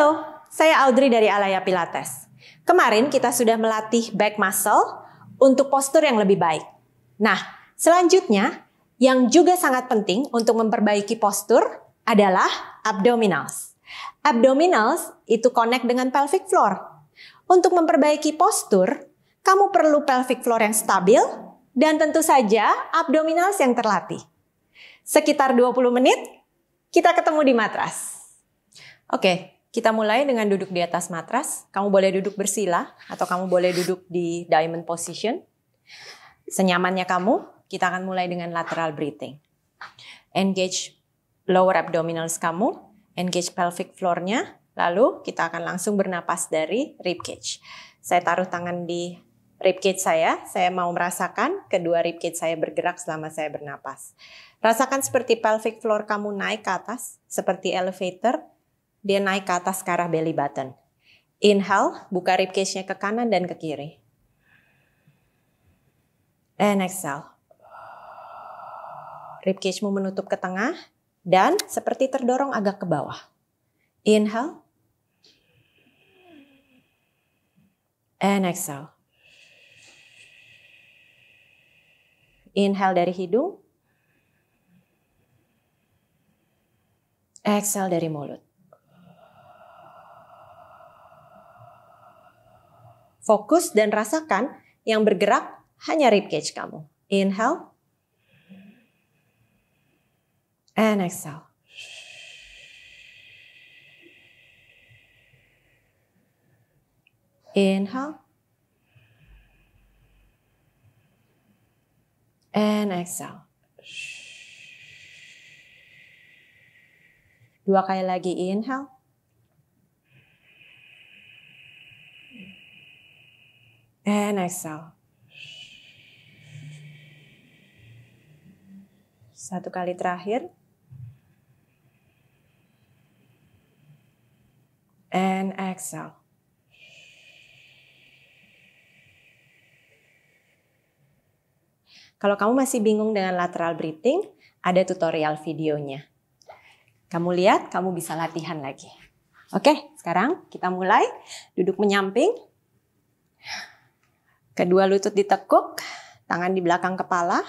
Halo, saya Audrey dari Alaya Pilates. Kemarin kita sudah melatih back muscle untuk postur yang lebih baik. Nah, selanjutnya yang juga sangat penting untuk memperbaiki postur adalah abdominals. Abdominals itu connect dengan pelvic floor. Untuk memperbaiki postur, kamu perlu pelvic floor yang stabil dan tentu saja abdominals yang terlatih. Sekitar 20 menit, kita ketemu di matras. Oke, okay. Kita mulai dengan duduk di atas matras. Kamu boleh duduk bersila atau kamu boleh duduk di diamond position. Senyamannya kamu, kita akan mulai dengan lateral breathing. Engage lower abdominals kamu, engage pelvic floor-nya, lalu kita akan langsung bernapas dari rib cage. Saya taruh tangan di rib cage saya, saya mau merasakan kedua rib cage saya bergerak selama saya bernapas. Rasakan seperti pelvic floor kamu naik ke atas, seperti elevator, dia naik ke atas ke arah belly button. Inhale, buka ribcage-nya ke kanan dan ke kiri. And exhale. Ribcage-mu menutup ke tengah dan seperti terdorong agak ke bawah. Inhale. And exhale. Inhale dari hidung. Exhale dari mulut. Fokus dan rasakan yang bergerak hanya ribcage kamu. Inhale. And exhale. Inhale. And exhale. Dua kali lagi inhale. and exhale. Satu kali terakhir. And exhale. Kalau kamu masih bingung dengan lateral breathing, ada tutorial videonya. Kamu lihat, kamu bisa latihan lagi. Oke, sekarang kita mulai. Duduk menyamping, Kedua lutut ditekuk, tangan di belakang kepala.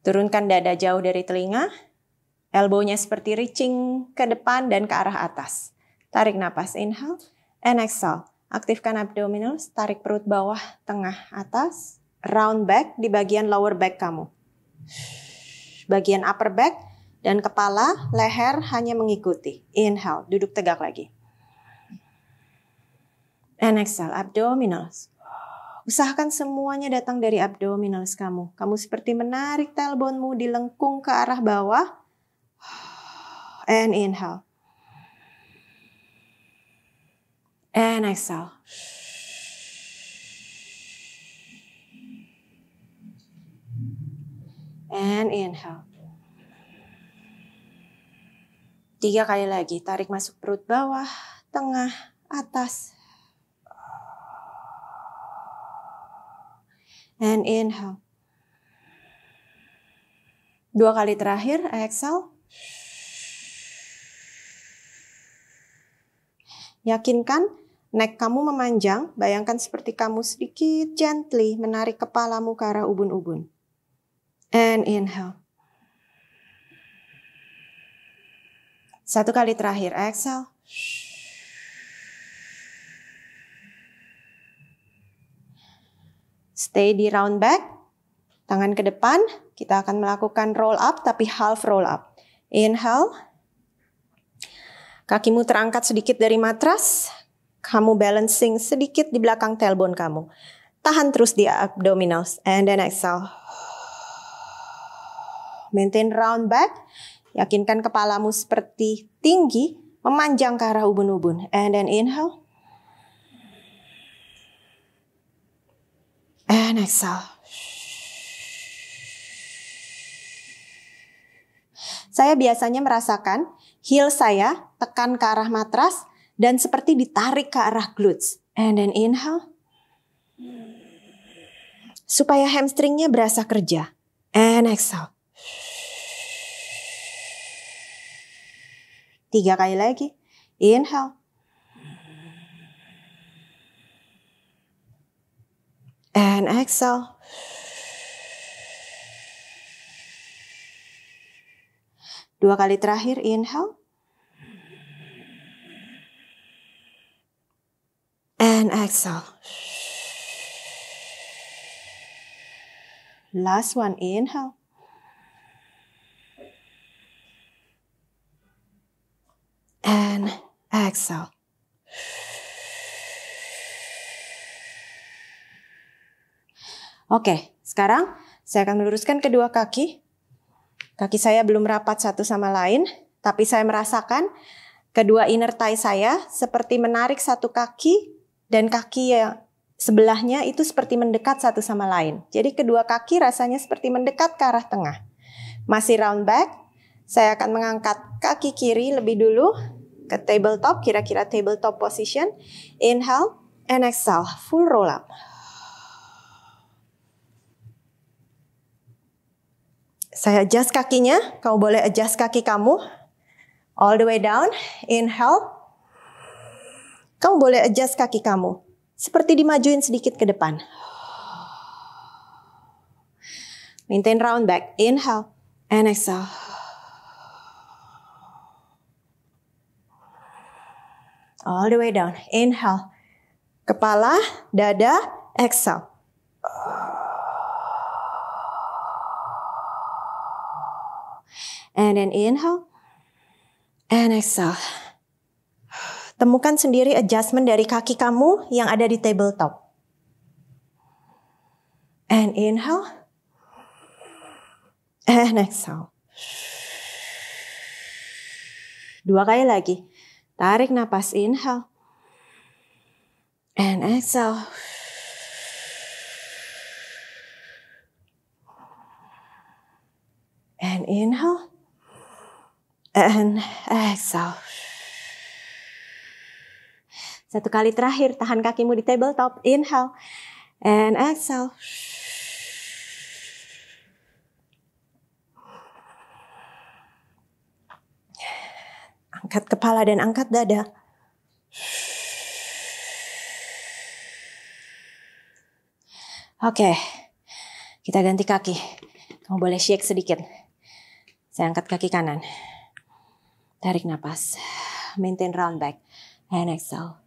Turunkan dada jauh dari telinga. Elbownya seperti reaching ke depan dan ke arah atas. Tarik napas, inhale, and exhale. Aktifkan abdominal, tarik perut bawah, tengah, atas. Round back di bagian lower back kamu. Bagian upper back dan kepala, leher hanya mengikuti. Inhale, duduk tegak lagi. And exhale, abdominals. Usahakan semuanya datang dari abdominals kamu. Kamu seperti menarik di dilengkung ke arah bawah. And inhale. And exhale. And inhale. Tiga kali lagi, tarik masuk perut bawah, tengah, atas, and inhale. Dua kali terakhir, exhale. Yakinkan neck kamu memanjang, bayangkan seperti kamu sedikit gently menarik kepalamu ke arah ubun-ubun. And inhale. Satu kali terakhir, exhale. Stay di round back. Tangan ke depan. Kita akan melakukan roll up tapi half roll up. Inhale. Kakimu terangkat sedikit dari matras. Kamu balancing sedikit di belakang tailbone kamu. Tahan terus di abdominals. And then exhale. Maintain round back. Yakinkan kepalamu seperti tinggi. Memanjang ke arah ubun-ubun. And then inhale. And eh, exhale. Saya biasanya merasakan heel saya tekan ke arah matras dan seperti ditarik ke arah glutes. And then inhale. Supaya hamstringnya berasa kerja. And exhale. Tiga kali lagi. Inhale. and exhale. Dua kali terakhir, inhale. And exhale. Last one, inhale. And exhale. Oke, sekarang saya akan meluruskan kedua kaki. Kaki saya belum rapat satu sama lain, tapi saya merasakan kedua inner thigh saya seperti menarik satu kaki dan kaki yang sebelahnya itu seperti mendekat satu sama lain. Jadi kedua kaki rasanya seperti mendekat ke arah tengah. Masih round back, saya akan mengangkat kaki kiri lebih dulu ke tabletop, kira-kira tabletop position. Inhale and exhale, full roll up. Saya adjust kakinya. Kamu boleh adjust kaki kamu. All the way down. Inhale. Kamu boleh adjust kaki kamu. Seperti dimajuin sedikit ke depan. Maintain round back. Inhale. And exhale. All the way down. Inhale. Kepala, dada, exhale. And then inhale. And exhale. Temukan sendiri adjustment dari kaki kamu yang ada di tabletop. And inhale. And exhale. Dua kali lagi. Tarik napas inhale. And exhale. And inhale. And ehm, exhale. Satu kali terakhir, tahan kakimu di tabletop. Inhale. And exhale. Angkat kepala dan angkat dada. Oke, okay. kita ganti kaki. Kamu boleh shake sedikit. Saya angkat kaki kanan. Tarik nafas, Maintain round back. And exhale.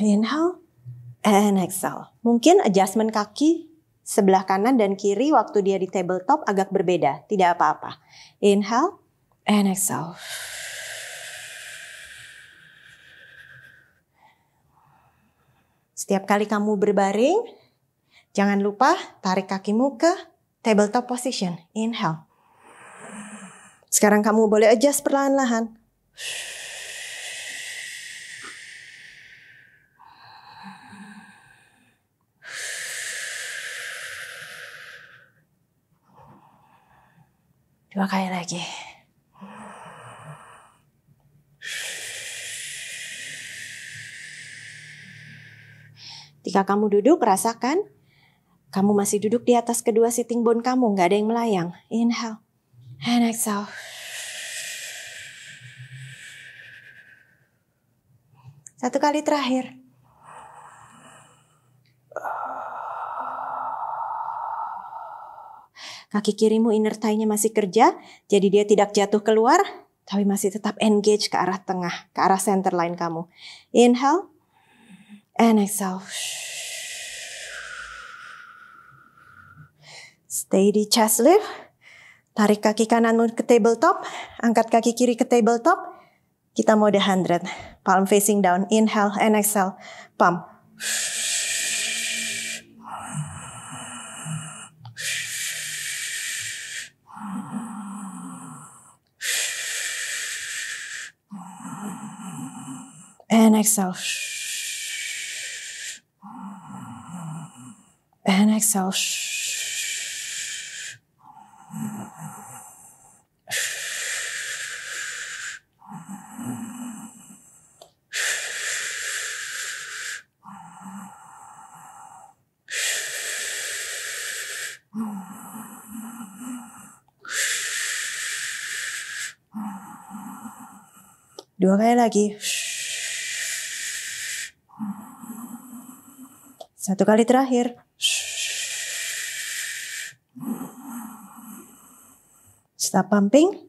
Inhale. And exhale. Mungkin adjustment kaki sebelah kanan dan kiri waktu dia di tabletop agak berbeda. Tidak apa-apa. Inhale. And exhale. Setiap kali kamu berbaring, jangan lupa tarik kakimu ke Tabletop position. Inhale. Sekarang kamu boleh adjust perlahan-lahan. Dua kali lagi. Jika kamu duduk, rasakan kamu masih duduk di atas kedua sitting bone kamu, nggak ada yang melayang. Inhale. And exhale. Satu kali terakhir. Kaki kirimu inner thigh-nya masih kerja, jadi dia tidak jatuh keluar, tapi masih tetap engage ke arah tengah, ke arah center line kamu. Inhale, and exhale. Stay di chest lift. Tarik kaki kananmu ke tabletop, angkat kaki kiri ke tabletop. Kita mau the hundred. Palm facing down, inhale and exhale. Pump. And exhale. And exhale. dua kali lagi satu kali terakhir stop pumping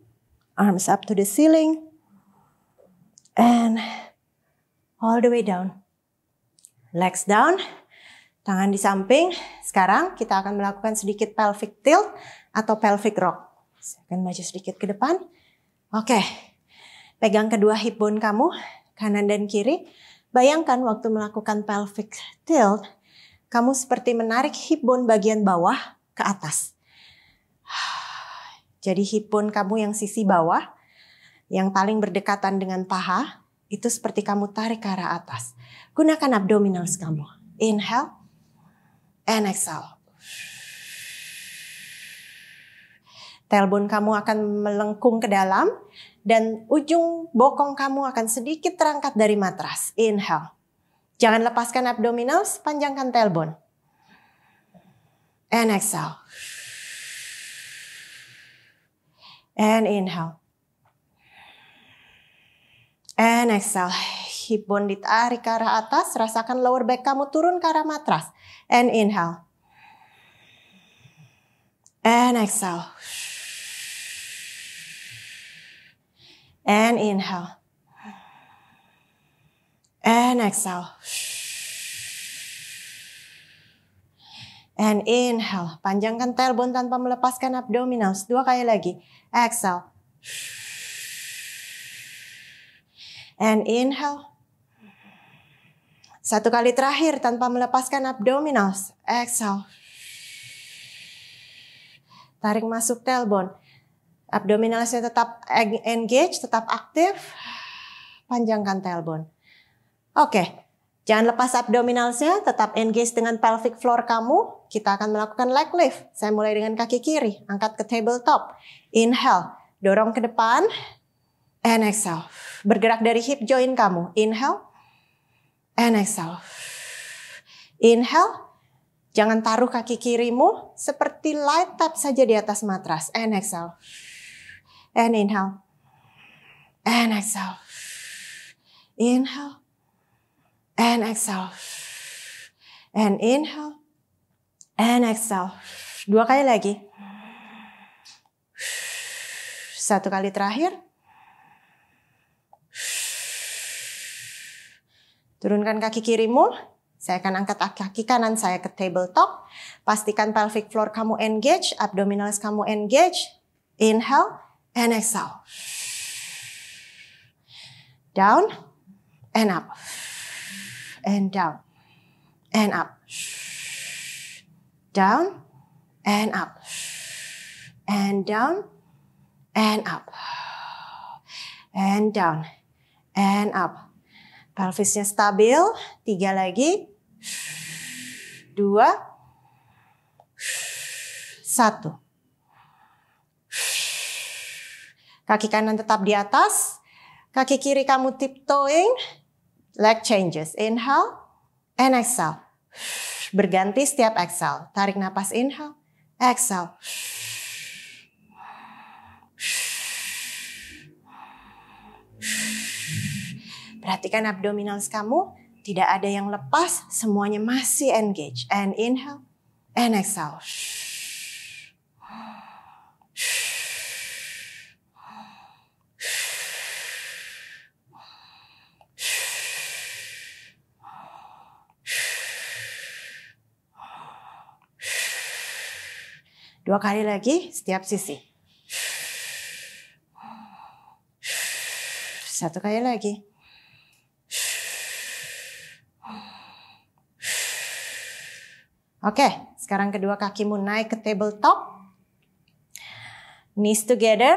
arms up to the ceiling and all the way down legs down tangan di samping sekarang kita akan melakukan sedikit pelvic tilt atau pelvic rock saya akan maju sedikit ke depan oke okay. Pegang kedua hip bone kamu, kanan dan kiri. Bayangkan waktu melakukan pelvic tilt, kamu seperti menarik hip bone bagian bawah ke atas. Jadi hip bone kamu yang sisi bawah, yang paling berdekatan dengan paha, itu seperti kamu tarik ke arah atas. Gunakan abdominals kamu. Inhale and exhale. Tailbone kamu akan melengkung ke dalam dan ujung bokong kamu akan sedikit terangkat dari matras. Inhale. Jangan lepaskan abdominal, panjangkan tailbone. And exhale. And inhale. And exhale. Hip bone ditarik ke arah atas, rasakan lower back kamu turun ke arah matras. And inhale. And exhale. and inhale. And exhale. And inhale. Panjangkan tailbone tanpa melepaskan abdominals. Dua kali lagi. Exhale. And inhale. Satu kali terakhir tanpa melepaskan abdominals. Exhale. Tarik masuk tailbone. Abdominalisnya tetap engage, tetap aktif. Panjangkan tailbone. Oke, jangan lepas abdominalsnya, tetap engage dengan pelvic floor kamu. Kita akan melakukan leg lift. Saya mulai dengan kaki kiri, angkat ke tabletop. Inhale, dorong ke depan. And exhale. Bergerak dari hip joint kamu. Inhale. And exhale. Inhale. Jangan taruh kaki kirimu seperti light tap saja di atas matras. And exhale and inhale. And exhale. Inhale. And exhale. And inhale. And exhale. Dua kali lagi. Satu kali terakhir. Turunkan kaki kirimu. Saya akan angkat kaki kanan saya ke tabletop. Pastikan pelvic floor kamu engage, abdominalis kamu engage. Inhale and exhale. Down and up. And down and up. Down and up. And down and up. And down and up. Pelvisnya stabil. Tiga lagi. Dua. Satu. Kaki kanan tetap di atas. Kaki kiri kamu tiptoeing. Leg changes. Inhale and exhale. Berganti setiap exhale. Tarik nafas inhale, exhale. Perhatikan abdominals kamu. Tidak ada yang lepas, semuanya masih engage. And inhale and exhale. Dua kali lagi setiap sisi. Satu kali lagi. Oke, sekarang kedua kakimu naik ke tabletop. Knees together.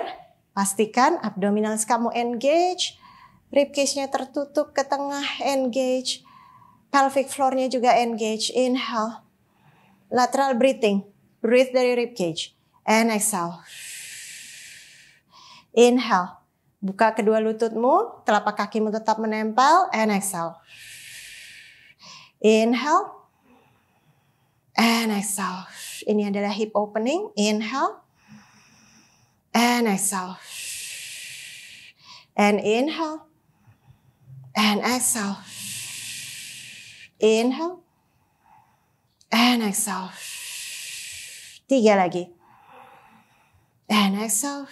Pastikan abdominals kamu engage. Ribcage-nya tertutup ke tengah, engage. Pelvic floor-nya juga engage. Inhale. Lateral breathing. Breathe dari rib cage. And exhale. Inhale. Buka kedua lututmu, telapak kakimu tetap menempel, and exhale. Inhale. And exhale. Ini adalah hip opening. Inhale. And exhale. And inhale. And exhale. Inhale. And exhale tiga lagi. And eh, exhale.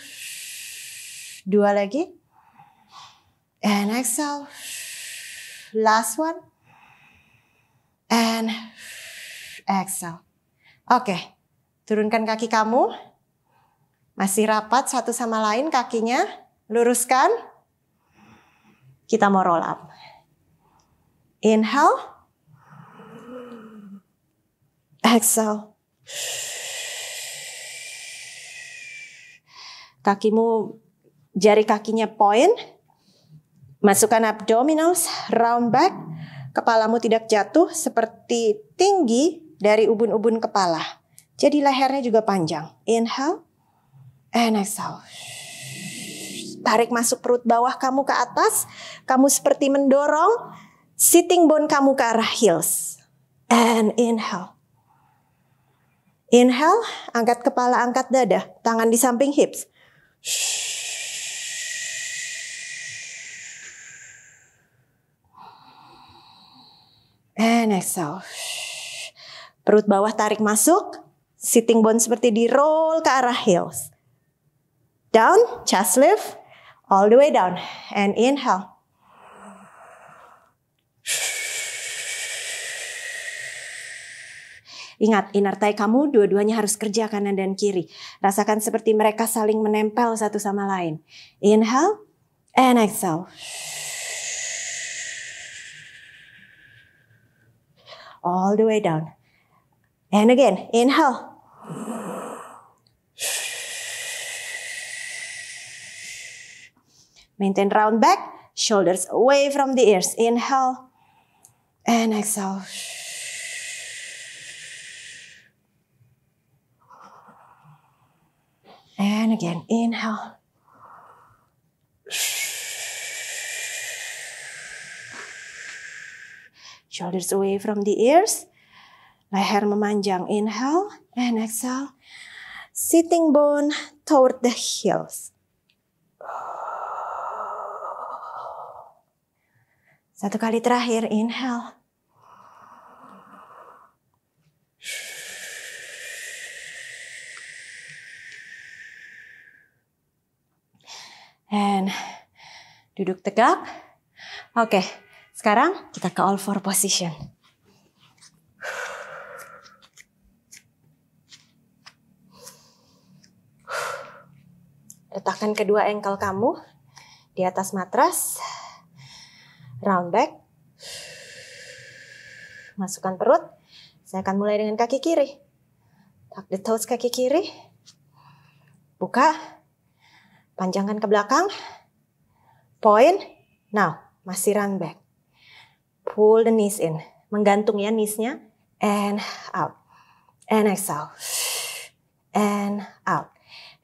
Dua lagi. And eh, exhale. Last one. And exhale. Oke, okay. turunkan kaki kamu. Masih rapat satu sama lain kakinya. Luruskan. Kita mau roll up. Inhale. Exhale. kakimu jari kakinya point, masukkan abdominals, round back, kepalamu tidak jatuh seperti tinggi dari ubun-ubun kepala. Jadi lehernya juga panjang. Inhale, and exhale. Tarik masuk perut bawah kamu ke atas, kamu seperti mendorong sitting bone kamu ke arah heels. And inhale. Inhale, angkat kepala, angkat dada, tangan di samping hips. And exhale. Eh, Perut bawah tarik masuk. Sitting bone seperti di roll ke arah heels. Down, chest lift. All the way down. And inhale. Ingat, inartai kamu dua-duanya harus kerja kanan dan kiri. Rasakan seperti mereka saling menempel satu sama lain. Inhale and exhale. All the way down. And again, inhale. Maintain round back, shoulders away from the ears. Inhale and exhale. And again, inhale. Shoulders away from the ears. Leher memanjang. Inhale and exhale. Sitting bone toward the heels. Satu kali terakhir, inhale. And duduk tegap. Oke, okay. sekarang kita ke all four position. Letakkan kedua engkel kamu di atas matras. Round back. Masukkan perut. Saya akan mulai dengan kaki kiri. Tuck the toes kaki kiri. Buka. Panjangkan ke belakang. Point. Now, masih run back. Pull the knees in. Menggantung ya knees-nya. And out. And exhale. And out.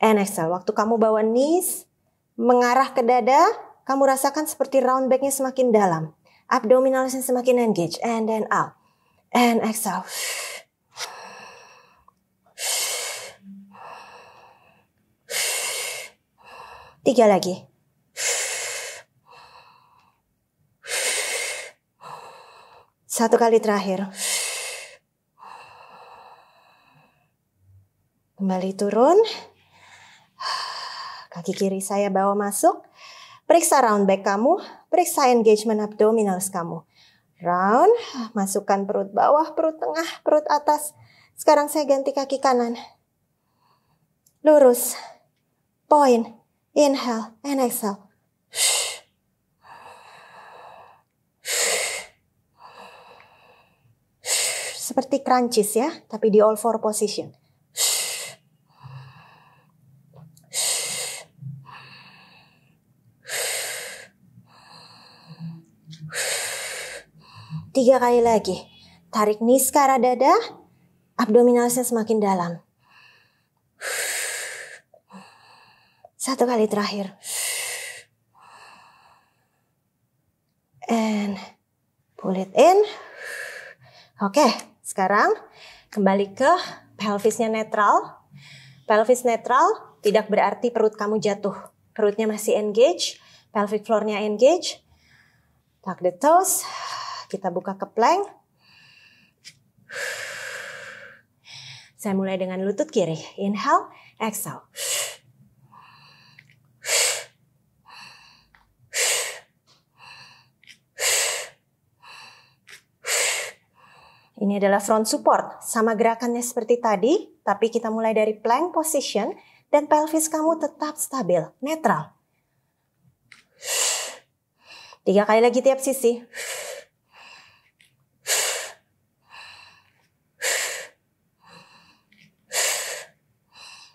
And exhale. Waktu kamu bawa knees mengarah ke dada, kamu rasakan seperti round back-nya semakin dalam. Abdominalnya semakin engage. And then out. And exhale. Tiga lagi. Satu kali terakhir. Kembali turun. Kaki kiri saya bawa masuk. Periksa round back kamu. Periksa engagement abdominals kamu. Round. Masukkan perut bawah, perut tengah, perut atas. Sekarang saya ganti kaki kanan. Lurus. Point. Inhale and exhale. Seperti crunches ya, tapi di all four position. Tiga kali lagi. Tarik niskara dada, abdominalnya semakin dalam. Satu kali terakhir. And pull it in. Oke, okay, sekarang kembali ke pelvisnya netral. Pelvis netral tidak berarti perut kamu jatuh. Perutnya masih engage, pelvic floor-nya engage. Tuck the toes. Kita buka ke plank. Saya mulai dengan lutut kiri. Inhale, exhale. Ini adalah front support, sama gerakannya seperti tadi, tapi kita mulai dari plank position dan pelvis kamu tetap stabil, netral. Tiga kali lagi tiap sisi.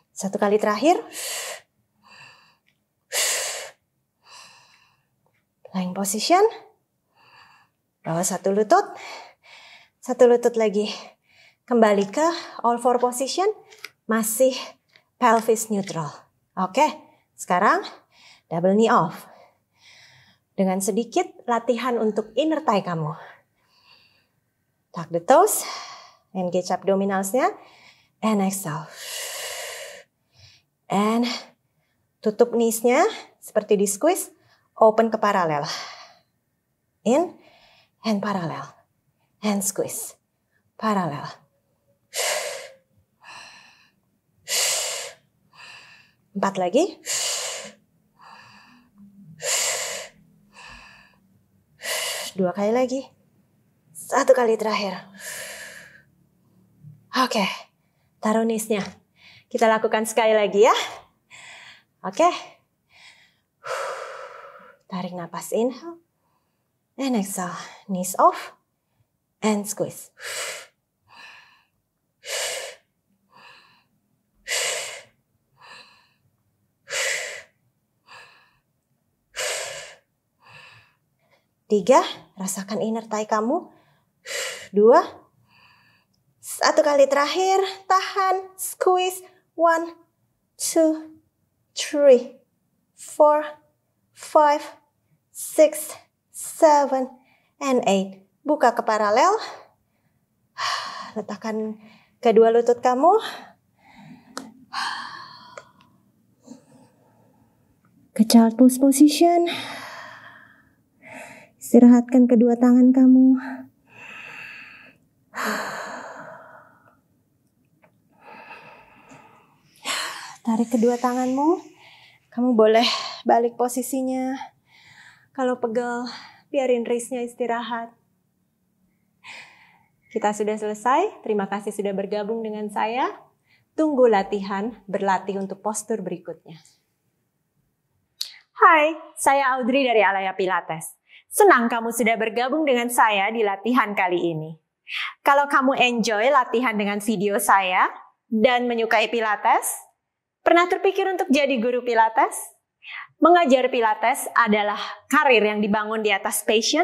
Satu kali terakhir. Plank position. Bawa satu lutut. Satu lutut lagi. Kembali ke all four position. Masih pelvis neutral. Oke, sekarang double knee off. Dengan sedikit latihan untuk inner thigh kamu. Tuck the toes. Engage abdominalsnya. And exhale. And tutup knees-nya seperti di squeeze. Open ke paralel. In and paralel. Hand squeeze. Paralel. Empat lagi. Dua kali lagi. Satu kali terakhir. Oke, taruh nisnya. Kita lakukan sekali lagi ya. Oke. Tarik napas inhale. And exhale. Knees off and squeeze. Tiga, rasakan inner thigh kamu. Dua, satu kali terakhir, tahan, squeeze. One, two, three, four, five, six, seven, and eight buka ke paralel. Letakkan kedua lutut kamu. Ke child pose position. Istirahatkan kedua tangan kamu. Tarik kedua tanganmu. Kamu boleh balik posisinya. Kalau pegel, biarin wristnya istirahat. Kita sudah selesai. Terima kasih sudah bergabung dengan saya. Tunggu latihan, berlatih untuk postur berikutnya. Hai, saya Audrey dari Alaya Pilates. Senang kamu sudah bergabung dengan saya di latihan kali ini. Kalau kamu enjoy latihan dengan video saya dan menyukai Pilates, pernah terpikir untuk jadi guru Pilates? Mengajar Pilates adalah karir yang dibangun di atas passion,